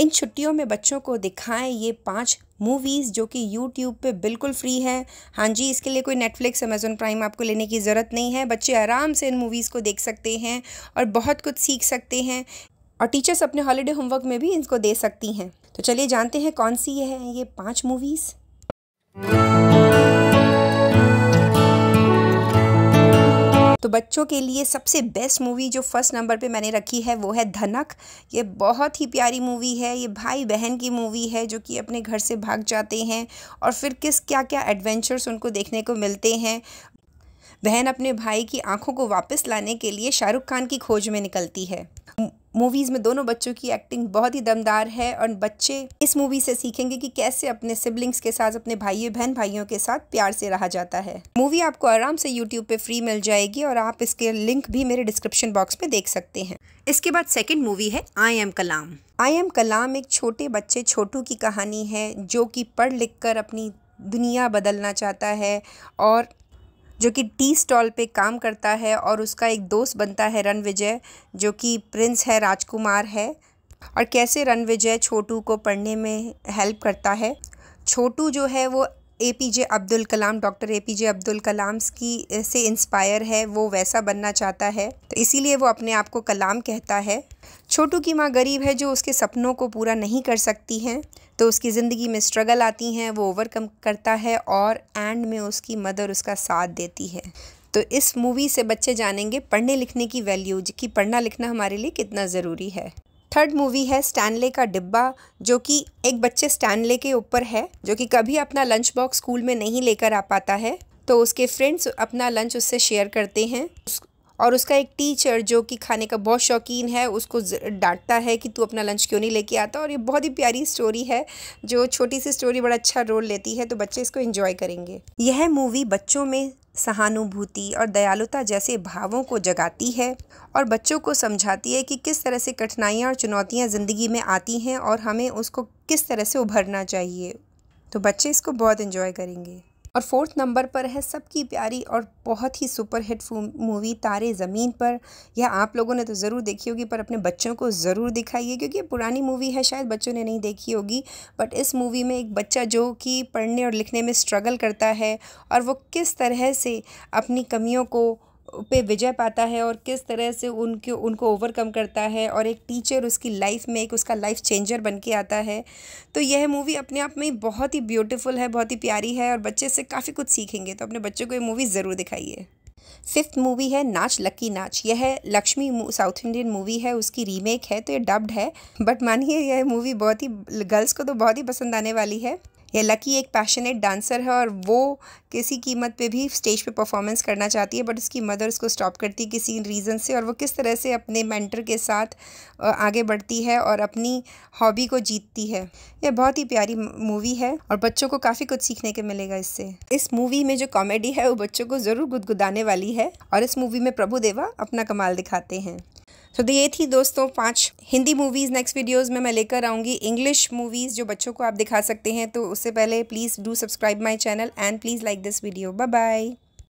इन छुट्टियों में बच्चों को दिखाएं ये पांच मूवीज़ जो कि यूट्यूब पे बिल्कुल फ्री है हाँ जी इसके लिए कोई नेटफ्लिक्स अमेज़ोन प्राइम आपको लेने की ज़रूरत नहीं है बच्चे आराम से इन मूवीज़ को देख सकते हैं और बहुत कुछ सीख सकते हैं और टीचर्स अपने हॉलीडे होमवर्क में भी इनको दे सकती हैं तो चलिए जानते हैं कौन सी है ये पाँच मूवीज़ बच्चों के लिए सबसे बेस्ट मूवी जो फर्स्ट नंबर पे मैंने रखी है वो है धनक ये बहुत ही प्यारी मूवी है ये भाई बहन की मूवी है जो कि अपने घर से भाग जाते हैं और फिर किस क्या क्या एडवेंचर्स उनको देखने को मिलते हैं बहन अपने भाई की आंखों को वापस लाने के लिए शाहरुख खान की खोज में निकलती है मूवीज़ में दोनों बच्चों की एक्टिंग बहुत ही दमदार है और बच्चे इस मूवी से सीखेंगे कि कैसे अपने सिबलिंग्स के साथ अपने भाइयों बहन भाइयों के साथ प्यार से रहा जाता है मूवी आपको आराम से यूट्यूब पे फ्री मिल जाएगी और आप इसके लिंक भी मेरे डिस्क्रिप्शन बॉक्स में देख सकते हैं इसके बाद सेकेंड मूवी है I am Kalam I am कलाम एक छोटे बच्चे छोटू की कहानी है जो कि पढ़ लिख कर अपनी दुनिया बदलना चाहता है और जो कि टी स्टॉल पे काम करता है और उसका एक दोस्त बनता है रन विजय जो कि प्रिंस है राजकुमार है और कैसे रन विजय छोटू को पढ़ने में हेल्प करता है छोटू जो है वो A P J Abdul Kalam doctor A P J Abdul Kalam की से इंस्पायर है वो वैसा बनना चाहता है तो इसीलिए वो अपने आप को कलाम कहता है छोटू की माँ गरीब है जो उसके सपनों को पूरा नहीं कर सकती हैं तो उसकी ज़िंदगी में स्ट्रगल आती हैं वो ओवरकम करता है और एंड में उसकी मदर उसका साथ देती है तो इस मूवी से बच्चे जानेंगे पढ़ने लिखने की वैल्यूज कि पढ़ना लिखना हमारे लिए कितना ज़रूरी है थर्ड मूवी है स्टैनले का डिब्बा जो कि एक बच्चे स्टैनले के ऊपर है जो कि कभी अपना लंच बॉक्स स्कूल में नहीं लेकर आ पाता है तो उसके फ्रेंड्स अपना लंच उससे शेयर करते हैं और उसका एक टीचर जो कि खाने का बहुत शौकीन है उसको डांटता है कि तू अपना लंच क्यों नहीं लेके आता और ये बहुत ही प्यारी स्टोरी है जो छोटी सी स्टोरी बड़ा अच्छा रोल लेती है तो बच्चे इसको इन्जॉय करेंगे यह मूवी बच्चों में सहानुभूति और दयालुता जैसे भावों को जगाती है और बच्चों को समझाती है कि किस तरह से कठिनाइयाँ और चुनौतियाँ ज़िंदगी में आती हैं और हमें उसको किस तरह से उभरना चाहिए तो बच्चे इसको बहुत इन्जॉय करेंगे और फोर्थ नंबर पर है सबकी प्यारी और बहुत ही सुपरहिट मूवी तारे ज़मीन पर यह आप लोगों ने तो ज़रूर देखी होगी पर अपने बच्चों को ज़रूर दिखाइए क्योंकि ये पुरानी मूवी है शायद बच्चों ने नहीं देखी होगी बट इस मूवी में एक बच्चा जो कि पढ़ने और लिखने में स्ट्रगल करता है और वो किस तरह से अपनी कमियों को पे विजय पाता है और किस तरह से उनके उनको ओवरकम करता है और एक टीचर उसकी लाइफ में एक उसका लाइफ चेंजर बन के आता है तो यह मूवी अपने आप में बहुत ही ब्यूटीफुल है बहुत ही प्यारी है और बच्चे से काफ़ी कुछ सीखेंगे तो अपने बच्चों को ये मूवी ज़रूर दिखाइए फिफ्थ मूवी है नाच लक्की नाच यह लक्ष्मी साउथ इंडियन मूवी है उसकी रीमेक है तो ये डब्ड है बट मानिए यह मूवी बहुत ही गर्ल्स को तो बहुत ही पसंद आने वाली है या लकी एक पैशनेट डांसर है और वो किसी कीमत पे भी स्टेज पे परफॉर्मेंस करना चाहती है बट उसकी मदर उसको स्टॉप करती है किसी रीज़न से और वो किस तरह से अपने मेंटर के साथ आगे बढ़ती है और अपनी हॉबी को जीतती है यह बहुत ही प्यारी मूवी है और बच्चों को काफ़ी कुछ सीखने के मिलेगा इससे इस मूवी में जो कॉमेडी है वो बच्चों को ज़रूर गुदगुदाने वाली है और इस मूवी में प्रभु देवा अपना कमाल दिखाते हैं सो तो ये थी दोस्तों पांच हिंदी मूवीज़ नेक्स्ट वीडियोस में मैं लेकर आऊँगी इंग्लिश मूवीज़ जो बच्चों को आप दिखा सकते हैं तो उससे पहले please do subscribe my channel and please like this video bye bye